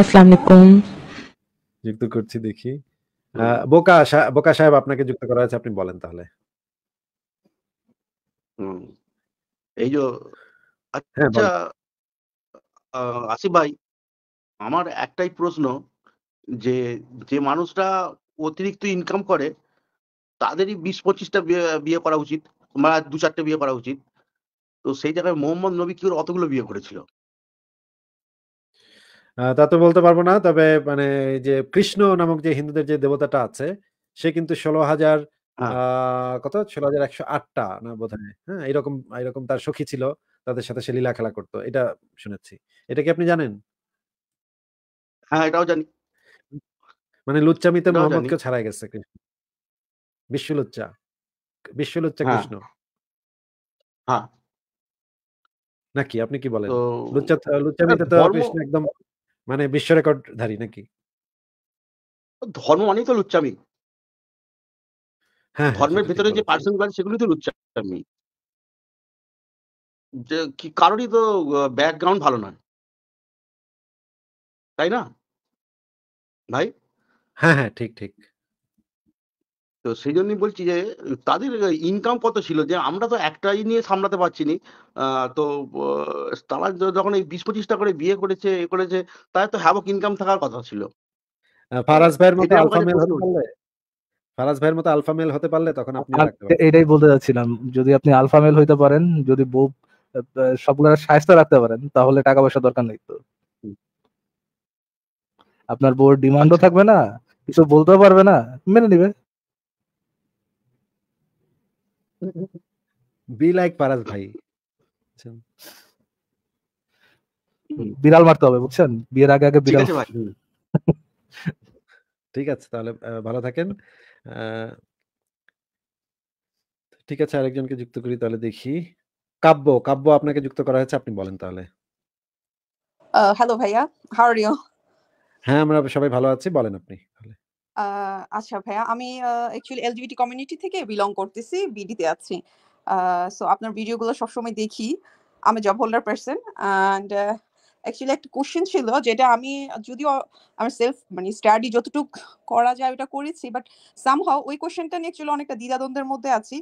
আসসালামু আলাইকুম যুক্ত করছি দেখি বোকা বোকা সাহেব আপনাকে যুক্ত করা আছে আপনি বলেন তাহলে এই যে হ্যাঁ, আচ্ছা ভাই আমার একটাই প্রশ্ন যে যে মানুষরা অতিরিক্ত ইনকাম করে তাদেরই বিশ পঁচিশটা বিয়ে করা উচিত বা দু চারটে বিয়ে করা উচিত তো সেই জায়গায় মোহাম্মদ নবী কি অতগুলো বিয়ে করেছিল তা তো বলতে পারবো না তবে মানে যে কৃষ্ণ নামক যে হিন্দুদের যে দেবতাটা আছে সে কিন্তু ষোলো হাজার হ্যাঁ। কত ষোলো হাজার একশো আটটা না বোধ হয় হ্যাঁ এরকম এরকম তার সখী ছিল তাদের সাথে সে লীলা খেলা করতো এটা শুনেছি এটা কি আপনি জানেন হ্যাঁ এটাও জানি মানে লুচ্চামিতে মোহাম্মদকে ছাড়াই গেছে কৃষ্ণ বিশ্ব লুচ্চা বিশ্ব লুচ্চা হ্যাঁ। কৃষ্ণ হ্যাঁ। নাকি আপনি কি বলেন লুচ্চা লুচ্চামিতে তো কৃষ্ণ একদম মানে বিশ্ব রেকর্ডধারী নাকি ধর্ম মানেই তো লুচ্চামি হ্যাঁ, হ্যাঁ ধর্মের ভেতরে যে পার্সন গুলো সেগুলি তো লুচ্চামি যে কি কারোরই তো ব্যাকগ্রাউন্ড ভালো নয় তাই না ভাই হ্যাঁ হ্যাঁ ঠিক ঠিক তো সেই জন্যই বলছি যে তাদের ইনকাম কত ছিল যে আমরা তো একটাই নিয়ে সামলাতে পারছি নি তো তারা যখন এই বিশ পঁচিশটা করে বিয়ে করেছে এ করেছে তাদের তো হ্যাবক ইনকাম থাকার কথা ছিল ফারাজ ভাইয়ের মতো আলফা মেল হতে পারলে ফারাজ ভাইয়ের মতো আলফা মেল হতে পারলে তখন আপনি এটাই বলতে যাচ্ছিলাম যদি আপনি আলফা মেল হইতে পারেন যদি বউ সবগুলা সাহায্য রাখতে পারেন তাহলে টাকা পয়সা দরকার নেই তো আপনার বউর ডিমান্ডও আচ্ছা। থাকবে না কিছু বলতেও পারবে না মেনে নিবে বি লাইক পারাস ভাই আচ্ছা। বিড়াল মারতে হবে বুঝছেন বিয়ের আগে আগে বিড়াল ঠিক আছে তাহলে ভালো থাকেন ঠিক আছে আরেকজনকে যুক্ত করি তাহলে দেখি কাব্য কাব্য আপনাকে যুক্ত করা হয়েছে আপনি বলেন তাহলে হ্যালো ভাইয়া হাউ আর ইউ হ্যাঁ আমরা সবাই ভালো আছি বলেন আপনি তাহলে আচ্ছা ভাইয়া আমি অ্যাকচুয়ালি এলজিবিটি কমিউনিটি থেকে বিলং করতেছি বিডিতে আছি সো আপনার ভিডিওগুলো সবসময় দেখি আমি job holder person and actually একটা কোশ্চেন ছিল যেটা আমি যদিও আমার সেলফ মানে স্টাডি যতটুকু করা যায় ওটা করেছি বাট সামহাও ওই কোশ্চেনটা নিয়ে অ্যাকচুয়ালি অনেকটা দ্বিধাদ্বন্দ্বের মধ্যে আছি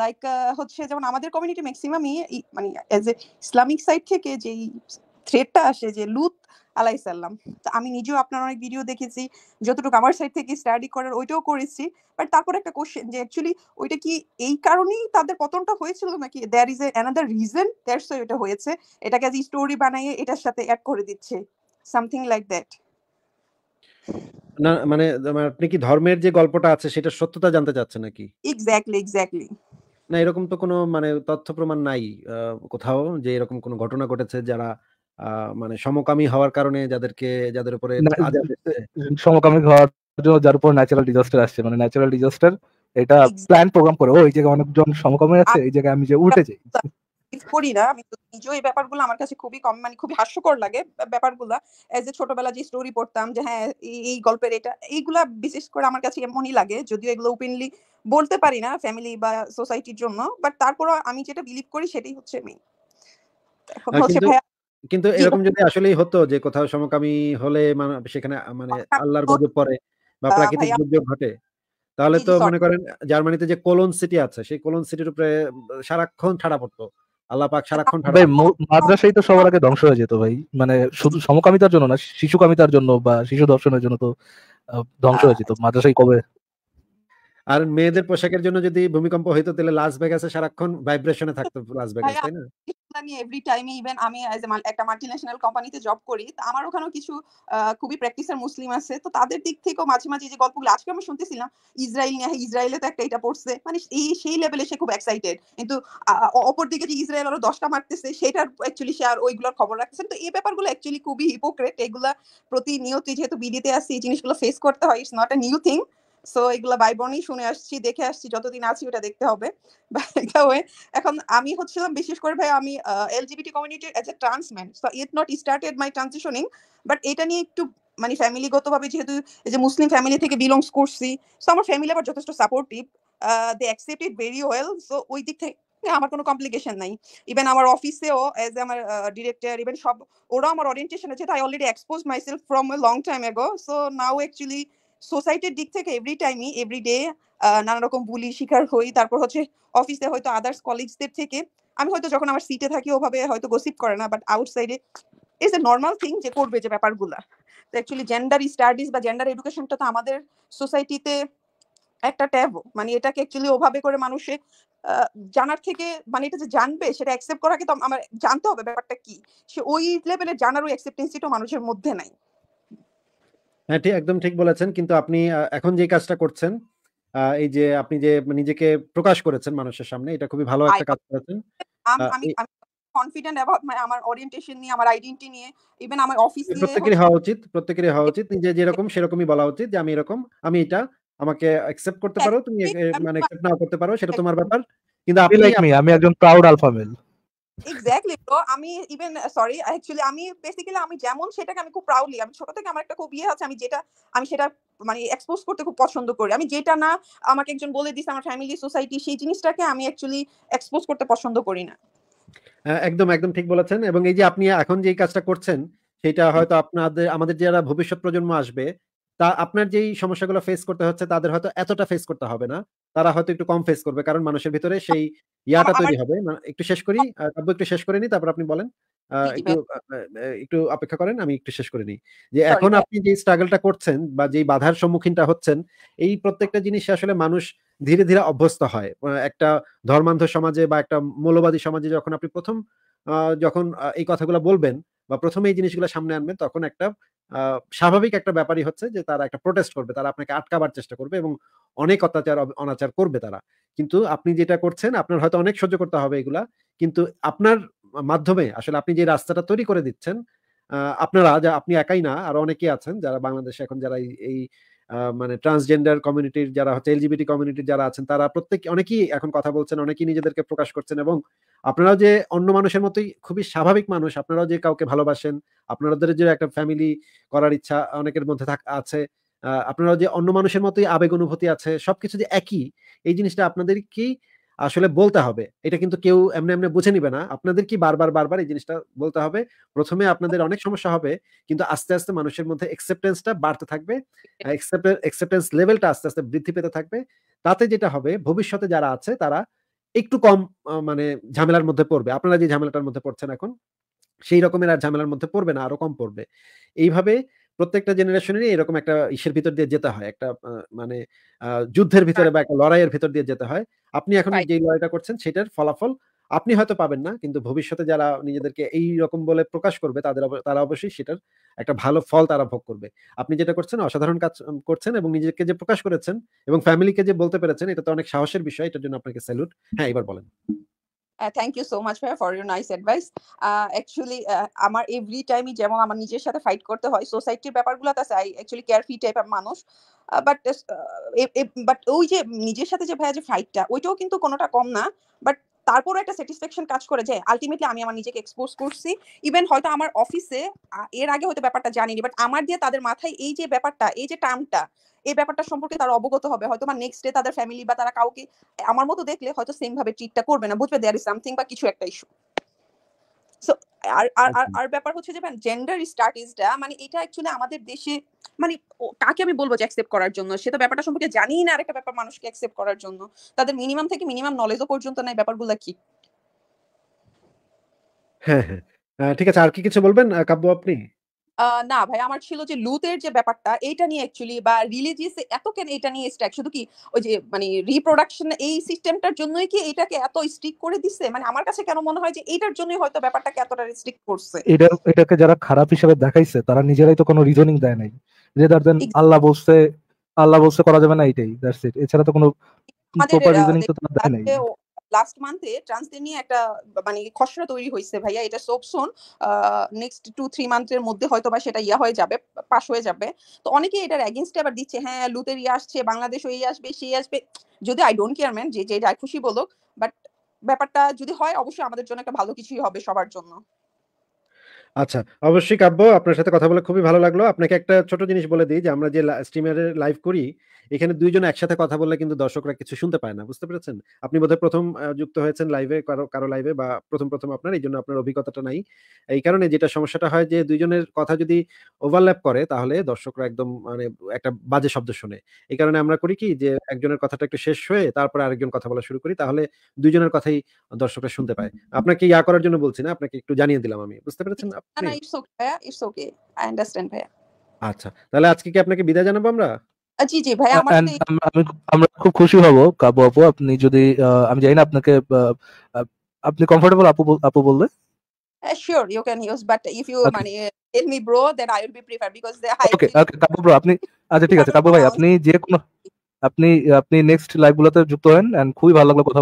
লাইক হচ্ছে যেমন আমাদের কমিউনিটি ম্যাক্সিমামই মানে এজ এ ইসলামিক সাইড থেকে যেই থ্রেডটা আসে যে লুথ আলাইসাল্লাম তো আমি নিজেও আপনার অনেক ভিডিও দেখেছি যতটুকু আমার সাইড থেকে স্টাডি করার ওইটাও করেছি বাট তারপর একটা কোশ্চেন যে অ্যাকচুয়ালি ওইটা কি এই কারণেই তাদের পতনটা হয়েছিল নাকি there is another reason that's ওইটা হয়েছে এটাকে আজ স্টোরি বানাইয়ে এটার সাথে অ্যাড করে দিচ্ছে সামথিং লাইক দ্যাট না মানে, মানে আপনি কি ধর্মের যে গল্পটা আছে সেটা সত্যতা জানতে চাচ্ছেন নাকি এক্স্যাক্টলি এক্স্যাক্টলি না এরকম তো কোনো মানে তথ্য প্রমাণ নাই কোথাও যে এরকম কোনো ঘটনা ঘটেছে যারা মানে সমকামী হওয়ার কারণে যাদেরকে যাদের উপরে সমকামী হওয়ার জন্য যার উপর ন্যাচারাল ডিজাস্টার আসছে মানে ন্যাচারাল ডিজাস্টার এটা প্ল্যান প্রোগ্রাম করে ওই জায়গায় অনেকজন সমকামী আছে এই জায়গায় আমি যে আচ্ছা, উঠে যাই আচ্ছা, করি না আমি নিজেও এই ব্যাপারগুলো আমার কাছে খুবই কম মানে খুবই হাস্যকর লাগে ব্যাপারগুলো এজ এ ছোটবেলা যে স্টোরি পড়তাম যে হ্যাঁ এই গল্পের এটা এইগুলা বিশেষ করে আমার কাছে এমনই লাগে যদিও এগুলো ওপেনলি বলতে পারি না ফ্যামিলি বা সোসাইটির জন্য বাট তারপরও আমি যেটা বিলিভ করি সেটাই হচ্ছে মেইন এখন হচ্ছে ভাইয়া কিন্তু এরকম যদি আসলেই হতো যে কোথাও সমকামী হলে সেখানে মানে আল্লাহর গজব পরে বা প্রাকৃতিক দুর্যোগ ঘটে তাহলে তো মনে করেন জার্মানিতে যে কোলন সিটি আছে সেই কোলন সিটির উপরে সারাক্ষণ ছাড়া পড়তো আল্লাহ পাক সারাক্ষণ ভাই মাদ্রাসাই তো সবার আগে ধ্বংস হয়ে যেত ভাই মানে শুধু সমকামিতার জন্য না শিশু কামিতার জন্য বা শিশু দর্শনের জন্য তো ধ্বংস হয়ে যেত মাদ্রাসাই কবে আর মেয়েদের পোশাকের জন্য যদি ভূমিকম্প হইতো তাহলে লাস ভেগাসে সারাক্ষণ ভাইব্রেশনে থাকতো লাস ভেগাস তাই না আমি এভরি টাইম ইভেন আমি এজ এ একটা মাল্টিন্যাশনাল কোম্পানিতে জব করি তো আমার ওখানেও কিছু খুবই প্র্যাকটিসার মুসলিম আছে তো তাদের দিক থেকেও মাঝে মাঝে যে গল্পগুলো আজকে আমি শুনতেছিলাম ইসরায়েল নিয়ে হ্যাঁ, ইসরায়েলে তো একটা এটা পড়ছে মানে এই সেই লেভেলে সে খুব এক্সাইটেড কিন্তু অপর দিকে যে ইসরায়েল আরো দশটা মারতেছে সেটার অ্যাকচুয়ালি সে আর ওইগুলোর খবর রাখতেছে তো এই ব্যাপারগুলো অ্যাকচুয়ালি খুবই হিপোক্রেট এগুলা নিয়তি যেহেতু বিডিতে আসছে এই জিনিসগুলো ফেস করতে হয় it's not a new thing so এগুলা ভাই বোনই শুনে আসছি দেখে আসছি যতদিন আছি ওটা দেখতে হবে এখন আমি হচ্ছিলাম বিশেষ করে ভাই আমি এলজিবিটি কমিউনিটির as a transman so it not started my transitioning but এটা নিয়ে একটু মানে ফ্যামিলিগত ভাবে যেহেতু যে মুসলিম ফ্যামিলি থেকে বিলংস করছি সো আমার ফ্যামিলি আবার যথেষ্ট supportive they accept it very well so ওই দিক থেকে আমার কোনো কমপ্লিকেশন নাই ইভেন আমার অফিসেও এজ আমার ডিরেক্টর ইভেন সব ওরাও আমার অরিয়েন্টেশন আছে I already expose myself from long time ago so now actually সোসাইটির দিক থেকে এভরি টাইমই এভরিডে নানা রকম বুলি শিকার হই তারপর হচ্ছে অফিসে হয়তো আদার্স কলিগসদের থেকে আমি হয়তো যখন আমার সিটে থাকি ওভাবে হয়তো গসিপ করে না বাট আউটসাইডে ইজ এ নর্মাল থিং যে করবে যে ব্যাপারগুলা তো অ্যাকচুয়ালি জেন্ডার স্টাডিজ বা জেন্ডার এডুকেশনটা তো আমাদের সোসাইটিতে একটা ট্যাব মানে এটাকে অ্যাকচুয়ালি ওভাবে করে মানুষে জানার থেকে মানে এটা যে জানবে সেটা অ্যাকসেপ্ট করাকে তো আমার জানতে হবে ব্যাপারটা কি সে ওই লেভেলে জানার ওই অ্যাকসেপ্টেন্সিটাও মানুষের মধ্যে নাই হ্যাঁ ঠিক একদম ঠিক বলেছেন কিন্তু আপনি এখন যে কাজটা করছেন এই যে আপনি যে নিজেকে প্রকাশ করেছেন মানুষের সামনে এটা খুবই ভালো একটা কাজ করেছেন কনফিডেন্ট অ্যাবাউট মানে আমার ওরিয়েন্টেশন নিয়ে আমার আইডেন্টি নিয়ে ইভেন আমার অফিস নিয়ে প্রত্যেকেরই হওয়া উচিত প্রত্যেকেরই হওয়া উচিত নিজে যেরকম সেরকমই বলা উচিত যে আমি এরকম আমি এটা আমাকে অ্যাকসেপ্ট করতে হ্যাঁ, পারো তুমি মানে অ্যাকসেপ্ট নাও করতে পারো সেটা তোমার ব্যাপার কিন্তু আপনি আমি একজন প্রাউড আলফা মেল এক্স্যাক্টলি তো আমি ইভেন সরি অ্যাকচুয়ালি আমি বেসিক্যালি আমি যেমন সেটাকে আমি খুব প্রাউডলি আমি ছোট থেকে আমার একটা খুব ইয়ে আছে আমি যেটা আমি সেটা মানে এক্সপোজ করতে খুব পছন্দ করি আমি যেটা না আমাকে একজন বলে দিছে আমার ফ্যামিলি সোসাইটি সেই জিনিসটাকে আমি অ্যাকচুয়ালি এক্সপোজ করতে পছন্দ করি না একদম একদম ঠিক বলেছেন এবং এই যে আপনি এখন যে কাজটা করছেন সেটা হয়তো আপনাদের আমাদের যারা ভবিষ্যৎ প্রজন্ম আসবে তা আপনার যেই সমস্যাগুলো ফেস করতে হচ্ছে তাদের হয়তো এতটা ফেস করতে হবে না তারা হয়তো একটু কম ফেস করবে কারণ মানুষের ভিতরে সেই ইয়াটা তৈরি হবে মানে একটু শেষ করি কাব্য একটু শেষ করে নি তারপর আপনি বলেন একটু একটু অপেক্ষা করেন আমি একটু শেষ করে নিই যে এখন আপনি যে স্ট্রাগলটা করছেন বা যেই বাধার সম্মুখীনটা হচ্ছেন এই প্রত্যেকটা জিনিস আসলে মানুষ ধীরে ধীরে অভ্যস্ত হয় একটা ধর্মান্ধ সমাজে বা একটা মৌলবাদী সমাজে যখন আপনি প্রথম যখন এই কথাগুলো বলবেন বা প্রথমে এই জিনিসগুলো সামনে আনবেন তখন একটা স্বাভাবিক একটা ব্যাপারই হচ্ছে যে তারা একটা প্রোটেস্ট করবে তারা আপনাকে আটকাবার চেষ্টা করবে এবং অনেক অত্যাচার অনাচার করবে তারা কিন্তু আপনি যেটা করছেন আপনার হয়তো অনেক সহ্য করতে হবে এগুলা কিন্তু আপনার মাধ্যমে আসলে আপনি যে রাস্তাটা তৈরি করে দিচ্ছেন আপনারা যা আপনি একাই না আর অনেকেই আছেন যারা বাংলাদেশে এখন যারা এই মানে ট্রান্সজেন্ডার কমিউনিটির যারা হচ্ছে এলজিবিটি কমিউনিটির যারা আছেন তারা প্রত্যেক অনেকেই এখন কথা বলছেন অনেকেই নিজেদেরকে প্রকাশ করছেন এবং আপনারা যে অন্য মানুষের মতোই খুবই স্বাভাবিক মানুষ আপনারাও যে কাউকে ভালোবাসেন আপনাদের যে একটা ফ্যামিলি করার ইচ্ছা অনেকের মধ্যে আছে আপনারা যে অন্য মানুষের মতোই আবেগ অনুভূতি আছে সবকিছু যে একই এই জিনিসটা আপনাদেরকেই আসলে বলতে হবে এটা কিন্তু কেউ এমনি এমনি বুঝে নিবে না আপনাদের কি বারবার বারবার এই জিনিসটা বলতে হবে প্রথমে আপনাদের অনেক সমস্যা হবে কিন্তু আস্তে আস্তে মানুষের মধ্যে অ্যাকসেপ্টেন্সটা বাড়তে থাকবে অ্যাকসেপ্টেন্স লেভেলটা আস্তে আস্তে বৃদ্ধি পেতে থাকবে তাতে যেটা হবে ভবিষ্যতে যারা আছে তারা একটু কম মানে ঝামেলার মধ্যে পড়বে আপনারা যে ঝামেলাটার মধ্যে পড়ছেন এখন সেই রকমের আর ঝামেলার মধ্যে পড়বে না আরো কম পড়বে এইভাবে প্রত্যেকটা জেনারেশনেরই এরকম একটা ইসের ভিতর দিয়ে যেতে হয় একটা মানে যুদ্ধের ভিতরে বা আচ্ছা। একটা লড়াইয়ের ভিতর দিয়ে যেতে হয় আপনি এখন যে লড়াইটা করছেন সেটার ফলাফল আপনি হয়তো পাবেন না কিন্তু ভবিষ্যতে যারা নিজেদেরকে এই রকম বলে প্রকাশ করবে তাদের তারা অবশ্যই সেটার একটা ভালো ফল তারা ভোগ করবে আপনি যেটা করছেন অসাধারণ কাজ করছেন এবং নিজেকে যে প্রকাশ করেছেন এবং ফ্যামিলিকে যে বলতে পেরেছেন এটা তো অনেক সাহসের বিষয় এটার জন্য আপনাকে স্যালুট হ্যাঁ এবার বলেন থ্যাংক ইউ সো মাচ ভাই for your nice advice actually আমার এভরি টাইমই যেমন আমার নিজের সাথে ফাইট করতে হয় সোসাইটির ব্যাপারগুলো আছে I actually care free type মানুষ বাট বাট ওই যে নিজের সাথে যে ভাইয়া যে ফাইটটা ওইটাও কিন্তু কোনোটা কম না বাট তারপরও একটা স্যাটিসফ্যাকশন কাজ করে যে আলটিমেটলি আমি আমার নিজেকে এক্সপোজ করছি ইভেন হয়তো আমার অফিসে এর আগে হয়তো ব্যাপারটা জানিনি বাট আমার দিয়ে তাদের মাথায় এই যে ব্যাপারটা এই যে টার্মটা এই ব্যাপারটা সম্পর্কে তারা অবগত হবে হয়তো বা নেক্সট ডে তাদের ফ্যামিলি বা তারা কাউকে আমার মতো দেখলে হয়তো সেম ভাবে ট্রিটটা করবে না বুঝবে দেয়ার ইজ সামথিং বা কিছু একটা ইস্যু সো আর আর আচ্ছা। আর ব্যাপার হচ্ছে যে জেন্ডার স্টাডিজটা মানে এটা অ্যাকচুয়ালি আমাদের দেশে মানে কাকে আমি বলবো যে অ্যাকসেপ্ট করার জন্য সে তো ব্যাপারটা সম্পর্কে জানি না আরেকটা ব্যাপার মানুষকে অ্যাকসেপ্ট করার জন্য তাদের মিনিমাম থেকে মিনিমাম নলেজও পর্যন্ত নাই ব্যাপারগুলো কি হ্যাঁ হ্যাঁ ঠিক আছে আর কি কিছু বলবেন কাব্য আপনি না ভাই আমার ছিল যে লুতের যে ব্যাপারটা এটা নিয়ে অ্যাকচুয়ালি বা রিলিজিয়াস এত কেন এটা নিয়ে স্ট্রাক শুধু কি ওই যে মানে রিপ্রোডাকশন এই সিস্টেমটার জন্যই কি এটাকে এত স্ট্রিক করে দিছে মানে আমার কাছে কেন মনে হয় যে এটার জন্যই হয়তো ব্যাপারটাকে এতটা রেস্ট্রিক্ট করছে এটা এটাকে যারা খারাপ হিসেবে দেখাইছে তারা নিজেরাই তো কোনো রিজনিং দেয় নাই রেদার দেন আল্লাহ বলছে আল্লাহ বলছে করা যাবে না এটাই দ্যাটস ইট এছাড়া তো কোনো প্রপার রিজনিং তো তারা দেয় নাই লাস্ট মান্থে ট্রান্সদের নিয়ে একটা মানে খসড়া তৈরি হয়েছে ভাইয়া এটা শোন নেক্সট টু থ্রি মান্থের মধ্যে হয়তো বা সেটা ইয়া হয়ে যাবে পাশ হয়ে যাবে তো অনেকে এটার এগেনস্টে আবার দিচ্ছে হ্যাঁ লুতের ইয়ে আসছে বাংলাদেশ ওই আসবে সেই আসবে যদি আই ডোন্ট কেয়ার ম্যান যে যে খুশি বলুক বাট ব্যাপারটা যদি হয় অবশ্যই আমাদের জন্য একটা ভালো কিছুই হবে সবার জন্য আচ্ছা অবশ্যই কাব্য আপনার সাথে কথা বলে খুবই ভালো লাগলো আপনাকে একটা ছোট জিনিস বলে দিই যে আমরা যে স্ট্রিমারে লাইভ করি এখানে দুইজন একসাথে কথা বললে কিন্তু দর্শকরা কিছু শুনতে পায় না বুঝতে পেরেছেন আপনি বোধহয় প্রথম যুক্ত হয়েছেন লাইভে কারো কারো লাইভে বা প্রথম প্রথম আপনার এই জন্য আপনার অভিজ্ঞতাটা নাই এই কারণে যেটা সমস্যাটা হয় যে দুইজনের কথা যদি ওভারল্যাপ করে তাহলে দর্শকরা একদম মানে একটা বাজে শব্দ শুনে এই কারণে আমরা করি কি যে একজনের কথাটা একটু শেষ হয়ে তারপরে আরেকজন কথা বলা শুরু করি তাহলে দুইজনের কথাই দর্শকরা শুনতে পায় আপনাকে ইয়া করার জন্য বলছি না আপনাকে একটু জানিয়ে দিলাম আমি বুঝতে পেরেছেন আচ্ছা তাহলে আজকে কি আপনাকে বিদায় জানাবো আমরা জি জি ভাই আমরা খুব খুশি হব কাবু আপু আপনি যদি আমি জানি না আপনাকে আপনি কমফোর্টেবল আপু আপু বললে sure you can use but if you মানে tell me bro then i will be prefer because the okay okay কাবু ব্রো আপনি আচ্ছা ঠিক আছে কাবু ভাই আপনি যে কোনো আপনি আপনি নেক্সট লাইভ গুলোতে যুক্ত হন এন্ড খুবই ভালো লাগলো কথা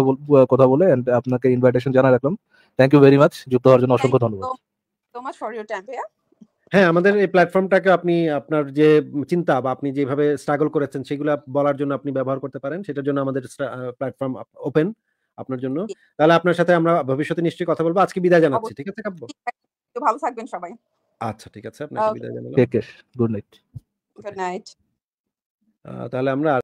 কথা বলে এন্ড আপনাকে ইনভাইটেশন জানা রাখলাম থ্যাংক ইউ ভেরি মাচ যুক্ত হওয়ার জন্য অসংখ্য ধন্যবাদ so much for your time ভাইয়া হ্যাঁ আমাদের এই প্ল্যাটফর্মটাকে আপনি আপনার যে চিন্তা বা আপনি যেভাবে স্ট্রাগল করেছেন সেগুলো বলার জন্য আপনি ব্যবহার করতে পারেন সেটার জন্য আমাদের প্ল্যাটফর্ম ওপেন আপনার জন্য তাহলে আপনার সাথে আমরা ভবিষ্যতে নিশ্চয়ই কথা বলবো আজকে বিদায় জানাচ্ছি ঠিক আছে কাব্য ভালো থাকবেন সবাই আচ্ছা ঠিক আছে আপনাকে বিদায় জানালাম take care good night good night তাহলে আমরা